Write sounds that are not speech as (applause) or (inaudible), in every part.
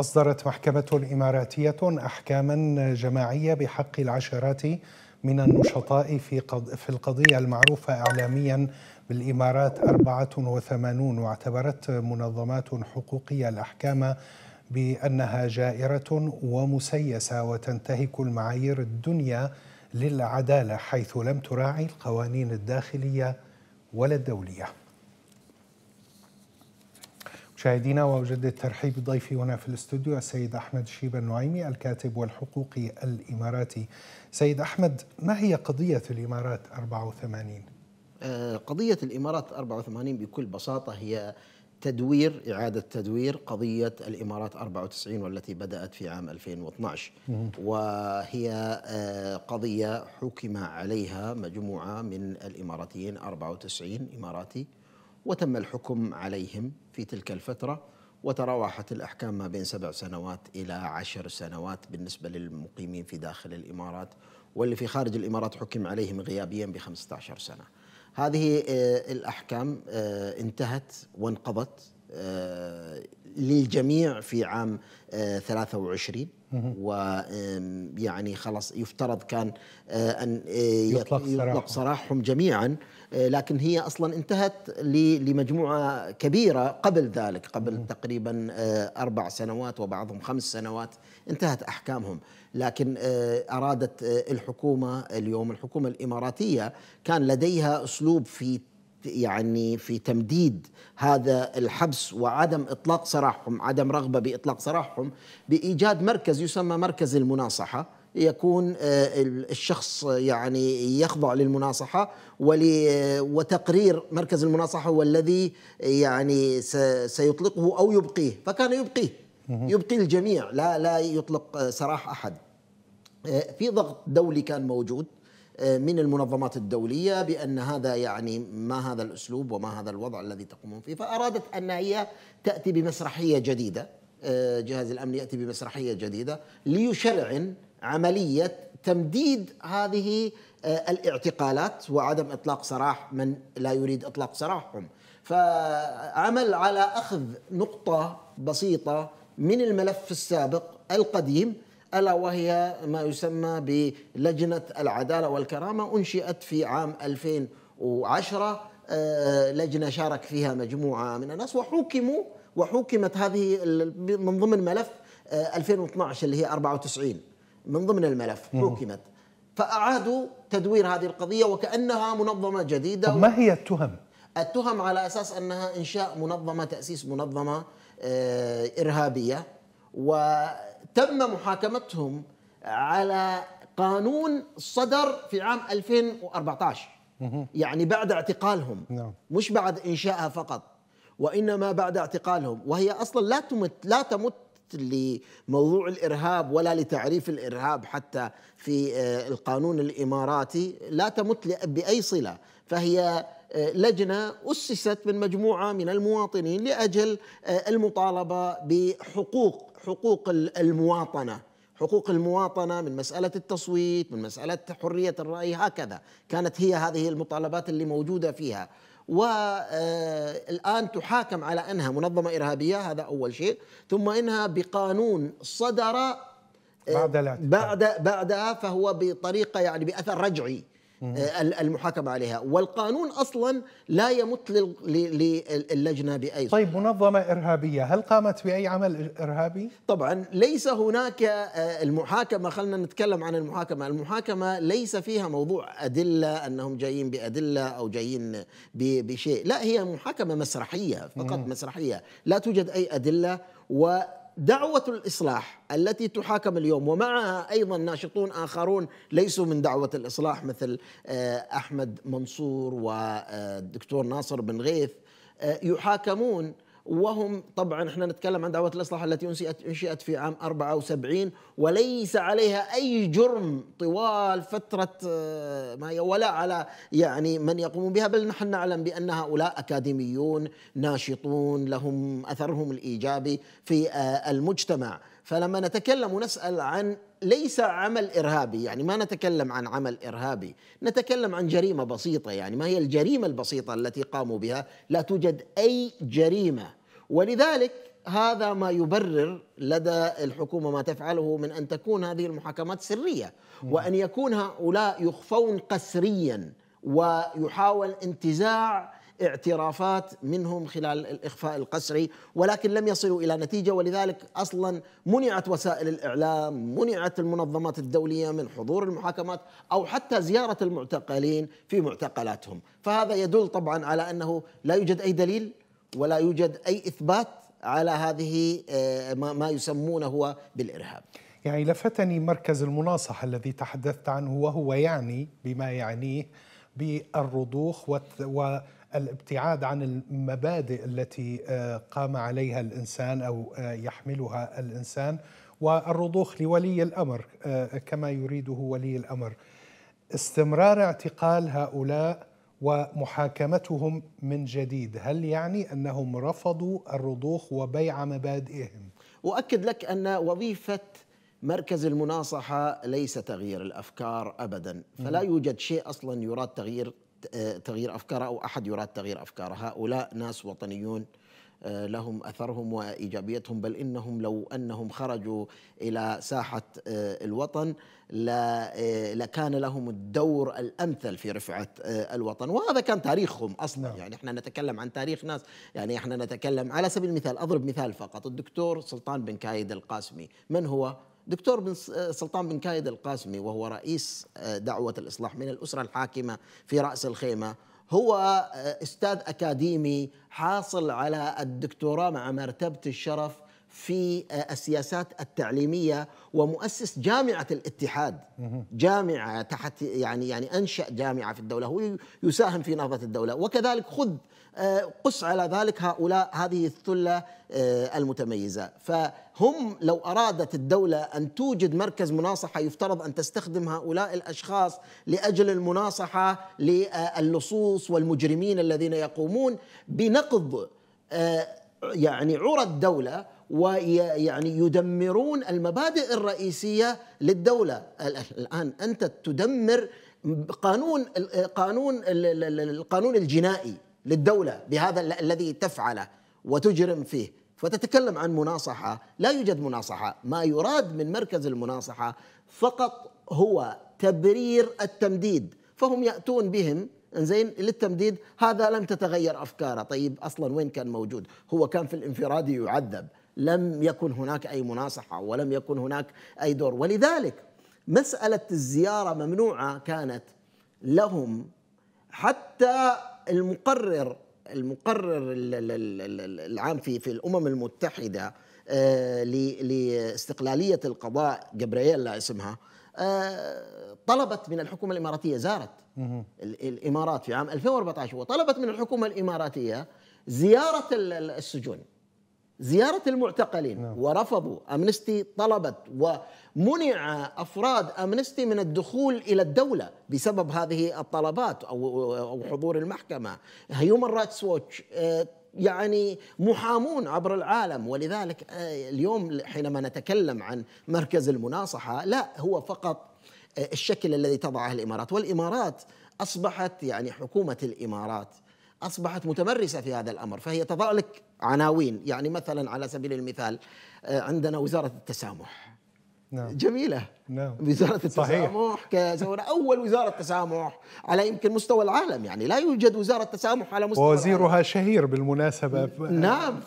أصدرت محكمة إماراتية أحكاما جماعية بحق العشرات من النشطاء في في القضية المعروفة إعلاميا بالإمارات 84 واعتبرت منظمات حقوقية الأحكام بأنها جائرة ومسيسة وتنتهك المعايير الدنيا للعدالة حيث لم تراعي القوانين الداخلية ولا الدولية مشاهدينا واجدد ترحيب بضيفي هنا في الاستوديو السيد احمد شيبا النعيمي الكاتب والحقوقي الاماراتي. سيد احمد ما هي قضيه الامارات 84 آه، قضيه الامارات 84 بكل بساطه هي تدوير إعادة تدوير قضية الإمارات 94 والتي بدأت في عام 2012 وهي آه، قضية حكم عليها مجموعة من الإماراتيين 94 إماراتي وتم الحكم عليهم في تلك الفترة وتراوحت الأحكام ما بين سبع سنوات إلى عشر سنوات بالنسبة للمقيمين في داخل الإمارات واللي في خارج الإمارات حكم عليهم غيابيا ب 15 سنة هذه آه، الأحكام آه، انتهت وانقضت آه، للجميع في عام 23 ويعني خلاص يفترض كان آه، ان آه، يطلق, يطلق سراحهم جميعا آه، لكن هي اصلا انتهت لمجموعه كبيره قبل ذلك قبل تقريبا اربع سنوات وبعضهم خمس سنوات انتهت احكامهم لكن ارادت الحكومه اليوم الحكومه الاماراتيه كان لديها اسلوب في يعني في تمديد هذا الحبس وعدم اطلاق سراحهم عدم رغبه باطلاق سراحهم بايجاد مركز يسمى مركز المناصحه يكون آه، الشخص يعني يخضع للمناصحة وتقرير مركز المناصحة هو الذي يعني سيطلقه أو يبقيه فكان يبقيه يبقي الجميع لا لا يطلق آه، سراح أحد آه، في ضغط دولي كان موجود آه، من المنظمات الدولية بأن هذا يعني ما هذا الأسلوب وما هذا الوضع الذي تقومون فيه فأرادت أن هي تأتي بمسرحية جديدة آه، جهاز الأمن يأتي بمسرحية جديدة ليشرعن عملية تمديد هذه آه، الاعتقالات وعدم إطلاق سراح من لا يريد إطلاق سراحهم فعمل على أخذ نقطة بسيطة من الملف السابق القديم ألا وهي ما يسمى بلجنة العدالة والكرامة أنشئت في عام 2010 آه، لجنة شارك فيها مجموعة من الناس وحكموا وحكمت هذه من ضمن ملف 2012 آه، اللي هي 94 من ضمن الملف حكمت فأعادوا تدوير هذه القضية وكأنها منظمة جديدة ما هي التهم؟ التهم على أساس أنها إنشاء منظمة تأسيس منظمة آه، إرهابية و تم محاكمتهم على قانون صدر في عام 2014 يعني بعد اعتقالهم نعم. مش بعد انشائها فقط وانما بعد اعتقالهم وهي اصلا لا تمت لا تمت لموضوع الارهاب ولا لتعريف الارهاب حتى في آه، القانون الاماراتي لا تمت باي صله فهي آه، لجنه اسست من مجموعه من المواطنين لاجل آه، المطالبه بحقوق حقوق المواطنه حقوق المواطنه من مساله التصويت من مساله حريه الراي هكذا كانت هي هذه المطالبات اللي موجوده فيها والان آه، تحاكم على انها منظمه ارهابيه هذا اول شيء ثم انها بقانون صدر آه، بعد بعد بعدها فهو بطريقه يعني باثر رجعي آه، المحاكمة عليها والقانون أصلا لا يمت للجنة بأي صورة طيب منظمة إرهابية هل قامت بأي عمل إرهابي؟ طبعا ليس هناك آه، المحاكمة خلنا نتكلم عن المحاكمة المحاكمة ليس فيها موضوع أدلة أنهم جايين بأدلة أو جايين بشيء لا هي محاكمة مسرحية فقط مسرحية لا توجد أي أدلة و دعوة الإصلاح التي تحاكم اليوم ومعها أيضا ناشطون آخرون ليسوا من دعوة الإصلاح مثل آه، أحمد منصور والدكتور آه، ناصر بن غيث آه، يحاكمون وهم طبعا احنا نتكلم عن دعوة الإصلاح التي أنشئت في عام 74 وليس عليها أي جرم طوال فترة آه، ما ولا على يعني من يقوم بها بل نحن نعلم بأن هؤلاء أكاديميون ناشطون لهم أثرهم الإيجابي في آه، المجتمع فلما نتكلم ونسأل عن ليس عمل إرهابي يعني ما نتكلم عن عمل إرهابي نتكلم عن جريمة بسيطة يعني ما هي الجريمة البسيطة التي قاموا بها لا توجد أي جريمة ولذلك هذا ما يبرر لدى الحكومه ما تفعله من ان تكون هذه المحاكمات سريه وان يكون هؤلاء يخفون قسريا ويحاول انتزاع اعترافات منهم خلال الاخفاء القسري ولكن لم يصلوا الى نتيجه ولذلك اصلا منعت وسائل الاعلام، منعت المنظمات الدوليه من حضور المحاكمات او حتى زياره المعتقلين في معتقلاتهم، فهذا يدل طبعا على انه لا يوجد اي دليل ولا يوجد أي إثبات على هذه آه، ما يسمونه هو بالإرهاب يعني لفتني مركز المناصحة الذي تحدثت عنه وهو يعني بما يعنيه بالرضوخ والابتعاد عن المبادئ التي آه، قام عليها الإنسان أو آه، يحملها الإنسان والرضوخ لولي الأمر كما يريده ولي الأمر استمرار اعتقال هؤلاء ومحاكمتهم من جديد هل يعني انهم رفضوا الرضوخ وبيع مبادئهم واكد لك ان وظيفه مركز المناصحه ليس تغيير الافكار ابدا فلا يوجد شيء اصلا يراد تغيير آه، تغيير افكاره او احد يراد تغيير افكاره هؤلاء ناس وطنيون آه، لهم اثرهم وايجابيتهم بل انهم لو انهم خرجوا الى ساحه آه، الوطن آه، لكان لهم الدور الامثل في رفعه الوطن وهذا كان تاريخهم اصلا نعم. يعني احنا نتكلم عن تاريخ ناس يعني احنا نتكلم على سبيل المثال اضرب مثال فقط الدكتور سلطان بن كايد القاسمي من هو دكتور بن سلطان بن كايد القاسمي وهو رئيس دعوه الاصلاح من الاسره الحاكمه في راس الخيمه هو آه، استاذ اكاديمي حاصل على الدكتوراه مع مرتبه الشرف في آه، السياسات التعليميه ومؤسس جامعه الاتحاد جامعه تحت يعني يعني انشا جامعه في الدوله هو يساهم في نهضه الدوله وكذلك خذ قس على ذلك هؤلاء هذه الثله آه، المتميزه فهم لو ارادت الدوله ان توجد مركز مناصحه يفترض ان تستخدم هؤلاء الاشخاص لاجل المناصحه للصوص والمجرمين الذين يقومون بنقض آه، يعني عرى الدوله ويعني يدمرون المبادئ الرئيسيه للدوله الان انت تدمر قانون القانون القانون الجنائي للدولة بهذا الذي تفعله وتجرم فيه فتتكلم عن مناصحة لا يوجد مناصحة ما يراد من مركز المناصحة فقط هو تبرير التمديد فهم يأتون بهم انزين للتمديد هذا لم تتغير أفكاره طيب أصلا وين كان موجود هو كان في الانفرادي يعذب لم يكن هناك أي مناصحة ولم يكن هناك أي دور ولذلك مسألة الزيارة ممنوعة كانت لهم حتى المقرر المقرر العام في في الامم المتحده آه، لاستقلاليه القضاء جبرييلا اسمها آه، طلبت من الحكومه الاماراتيه زارت الامارات في عام 2014 وطلبت من الحكومه الاماراتيه زياره السجون زيارة المعتقلين نعم. ورفضوا أمنستي طلبت ومنع أفراد أمنستي من الدخول إلى الدولة بسبب هذه الطلبات أو حضور المحكمة هيومن رايتس ووتش يعني محامون عبر العالم ولذلك آه، اليوم حينما نتكلم عن مركز المناصحة لا هو فقط آه، الشكل الذي تضعه الإمارات والإمارات أصبحت يعني حكومة الإمارات أصبحت متمرسة في هذا الأمر فهي لك عناوين يعني مثلا على سبيل المثال آه، عندنا وزارة التسامح نعم. جميلة نعم. وزارة التسامح أول وزارة تسامح على يمكن مستوى العالم يعني لا يوجد وزارة تسامح على مستوى وزيرها العالم. شهير بالمناسبة نعم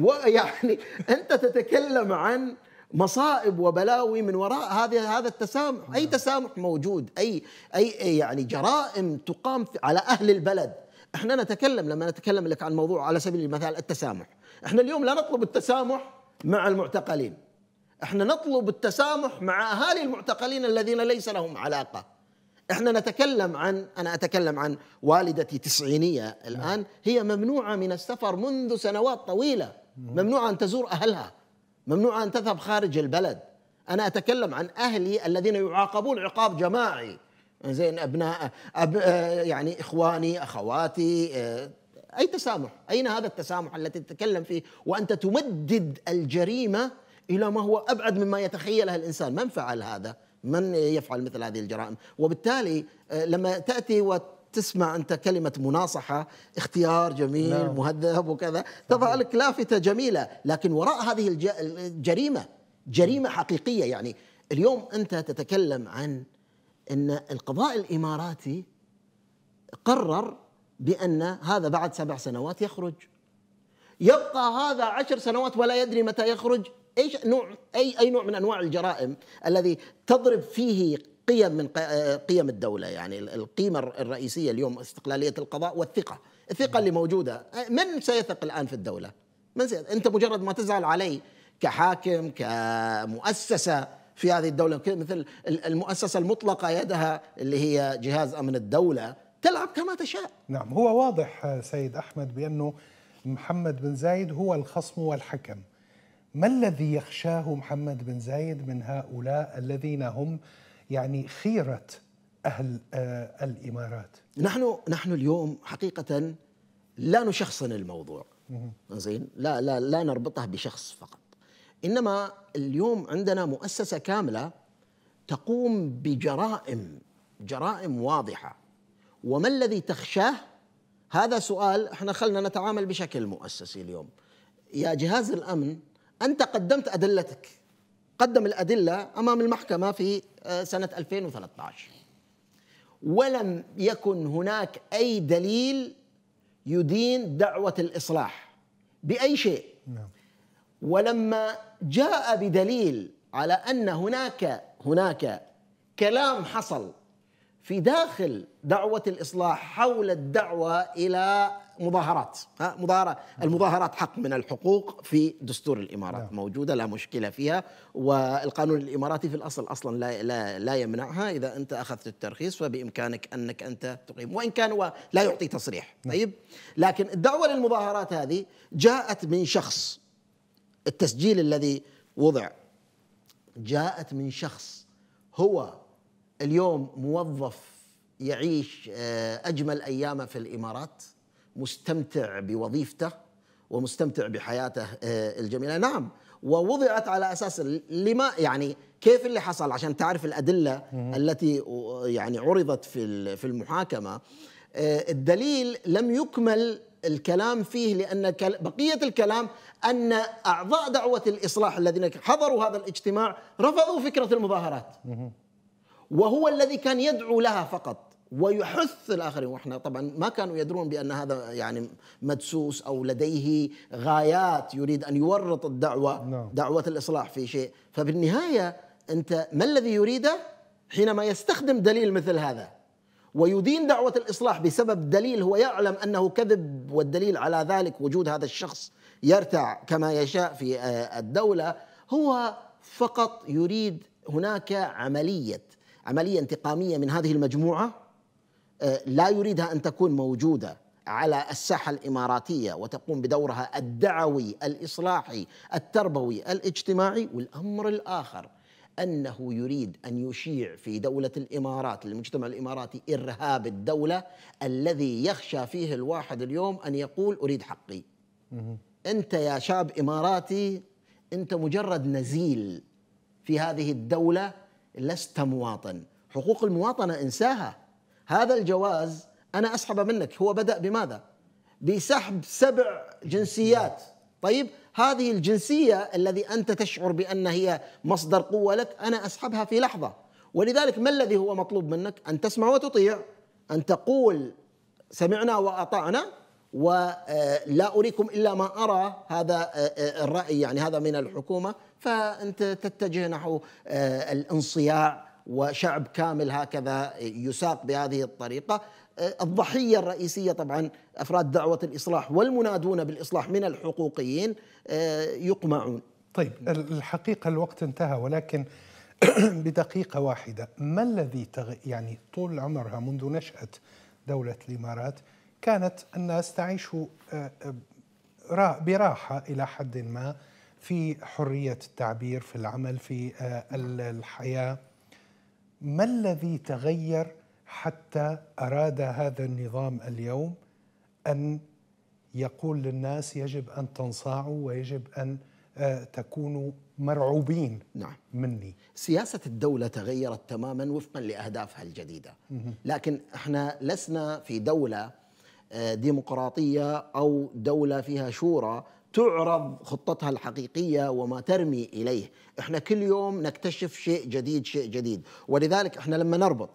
ويعني أنت تتكلم عن مصائب وبلاوي من وراء هذا هذا التسامح اي نعم. تسامح موجود اي اي يعني جرائم تقام على اهل البلد احنا نتكلم لما نتكلم لك عن موضوع على سبيل المثال التسامح احنا اليوم لا نطلب التسامح مع المعتقلين احنا نطلب التسامح مع اهالي المعتقلين الذين ليس لهم علاقه احنا نتكلم عن انا اتكلم عن والدتي تسعينيه الان هي ممنوعه من السفر منذ سنوات طويله ممنوعه ان تزور اهلها ممنوعه ان تذهب خارج البلد انا اتكلم عن اهلي الذين يعاقبون عقاب جماعي زين ابناء أب آه، يعني اخواني اخواتي آه، اي تسامح؟ اين هذا التسامح الذي تتكلم فيه وانت تمدد الجريمه الى ما هو ابعد مما يتخيلها الانسان، من فعل هذا؟ من يفعل مثل هذه الجرائم؟ وبالتالي آه، لما تاتي و تسمع انت كلمه مناصحه اختيار جميل نعم. مهذب وكذا تضع نعم. لك لافته جميله لكن وراء هذه الجريمه جريمه حقيقيه يعني اليوم انت تتكلم عن ان القضاء الاماراتي قرر بان هذا بعد سبع سنوات يخرج يبقى هذا عشر سنوات ولا يدري متى يخرج ايش نوع اي اي نوع من انواع الجرائم الذي تضرب فيه قيم من قيم الدوله يعني القيمه الرئيسيه اليوم استقلاليه القضاء والثقه الثقه اللي موجوده من سيثق الان في الدوله من سيثق؟ انت مجرد ما تزعل علي كحاكم كمؤسسه في هذه الدولة مثل المؤسسة المطلقة يدها اللي هي جهاز أمن الدولة تلعب كما تشاء نعم هو واضح سيد أحمد بأنه محمد بن زايد هو الخصم والحكم ما الذي يخشاه محمد بن زايد من هؤلاء الذين هم يعني خيرة أهل آه الإمارات نحن نحن اليوم حقيقة لا نشخصن الموضوع زين لا لا لا نربطه بشخص فقط انما اليوم عندنا مؤسسه كامله تقوم بجرائم جرائم واضحه وما الذي تخشاه هذا سؤال احنا خلنا نتعامل بشكل مؤسسي اليوم يا جهاز الامن انت قدمت ادلتك قدم الادله امام المحكمه في آه، سنه 2013 ولم يكن هناك اي دليل يدين دعوه الاصلاح باي شيء نعم. ولما جاء بدليل على ان هناك هناك كلام حصل في داخل دعوه الاصلاح حول الدعوه الى مظاهرات ها مظاهرة المظاهرات حق من الحقوق في دستور الإمارات نعم. موجودة لا مشكلة فيها والقانون الإماراتي في الأصل أصلا لا, لا, لا يمنعها إذا أنت أخذت الترخيص فبإمكانك أنك أنت تقيم وإن كان هو لا يعطي تصريح نعم. طيب لكن الدعوة للمظاهرات هذه جاءت من شخص التسجيل الذي وضع جاءت من شخص هو اليوم موظف يعيش آه، اجمل ايامه في الامارات مستمتع بوظيفته ومستمتع بحياته آه، الجميله نعم ووضعت على اساس لما يعني كيف اللي حصل عشان تعرف الادله التي آه، يعني عرضت في في المحاكمه الدليل لم يكمل الكلام فيه لأن بقية الكلام أن أعضاء دعوة الإصلاح الذين حضروا هذا الاجتماع رفضوا فكرة المظاهرات وهو الذي كان يدعو لها فقط ويحث الاخرين واحنا طبعا ما كانوا يدرون بان هذا يعني مدسوس او لديه غايات يريد ان يورط الدعوه نعم. دعوه الاصلاح في شيء فبالنهايه انت ما الذي يريده حينما يستخدم دليل مثل هذا ويدين دعوة الإصلاح بسبب دليل هو يعلم أنه كذب والدليل على ذلك وجود هذا الشخص يرتع كما يشاء في آه، الدولة هو فقط يريد هناك عملية عملية انتقامية من هذه المجموعة آه، لا يريدها أن تكون موجودة على الساحة الإماراتية وتقوم بدورها الدعوي الإصلاحي التربوي الاجتماعي والأمر الآخر أنه يريد أن يشيع في دولة الإمارات المجتمع الإماراتي إرهاب الدولة الذي يخشى فيه الواحد اليوم أن يقول أريد حقي أنت يا شاب إماراتي أنت مجرد نزيل في هذه الدولة لست مواطن حقوق المواطنة انساها هذا الجواز أنا أسحبه منك هو بدأ بماذا؟ بسحب سبع جنسيات نعم. طيب هذه الجنسية الذي أنت تشعر بأن هي مصدر قوة لك أنا أسحبها في لحظة ولذلك ما الذي هو مطلوب منك أن تسمع وتطيع أن تقول سمعنا وأطعنا ولا آه، أريكم إلا ما أرى هذا آه، آه، الرأي يعني هذا من الحكومة فأنت تتجه نحو الانصياع وشعب كامل هكذا يساق بهذه الطريقة آه، الضحية الرئيسية طبعا أفراد دعوة الإصلاح والمنادون بالإصلاح من الحقوقيين آه، يقمعون طيب الحقيقة الوقت انتهى ولكن (clears throat) بدقيقة واحدة ما الذي تغ... يعني طول عمرها منذ نشأة دولة الإمارات كانت الناس تعيش آه، براحة إلى حد ما في حرية التعبير في العمل في الحياة ما الذي تغير حتى اراد هذا النظام اليوم ان يقول للناس يجب ان تنصاعوا ويجب ان آه، تكونوا مرعوبين نعم. مني سياسة الدولة تغيرت تماما وفقا لأهدافها الجديدة لكن احنا لسنا في دولة آه، ديمقراطية أو دولة فيها شورى تعرض خطتها الحقيقية وما ترمي إليه احنا كل يوم نكتشف شيء جديد شيء جديد ولذلك احنا لما نربط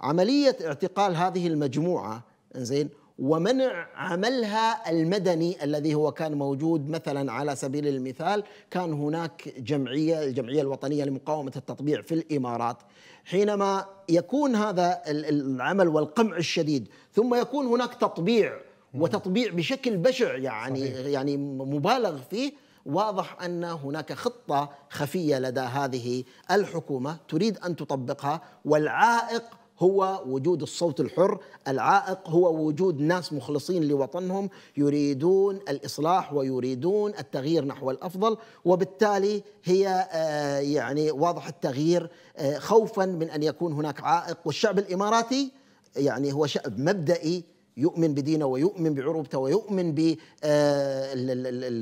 عملية اعتقال هذه المجموعة زين ومنع عملها المدني الذي هو كان موجود مثلا على سبيل المثال كان هناك جمعية الجمعية الوطنية لمقاومة التطبيع في الإمارات حينما يكون هذا العمل والقمع الشديد ثم يكون هناك تطبيع وتطبيع بشكل بشع يعني صحيح. يعني مبالغ فيه واضح ان هناك خطه خفيه لدى هذه الحكومه تريد ان تطبقها والعائق هو وجود الصوت الحر العائق هو وجود ناس مخلصين لوطنهم يريدون الاصلاح ويريدون التغيير نحو الافضل وبالتالي هي آه، يعني واضح التغيير آه، خوفا من ان يكون هناك عائق والشعب الاماراتي يعني هو شعب مبدئي يؤمن بدينه ويؤمن بعروبته ويؤمن ب آه،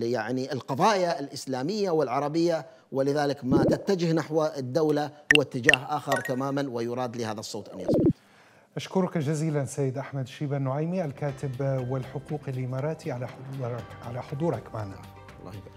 يعني القضايا الاسلاميه والعربيه ولذلك ما تتجه نحو الدوله هو اتجاه اخر تماما ويراد لهذا الصوت ان يصمت. أشكرك جزيلا سيد أحمد شيبة النعيمي الكاتب والحقوق الإماراتي على حضورك على حضورك معنا. الله يبارك.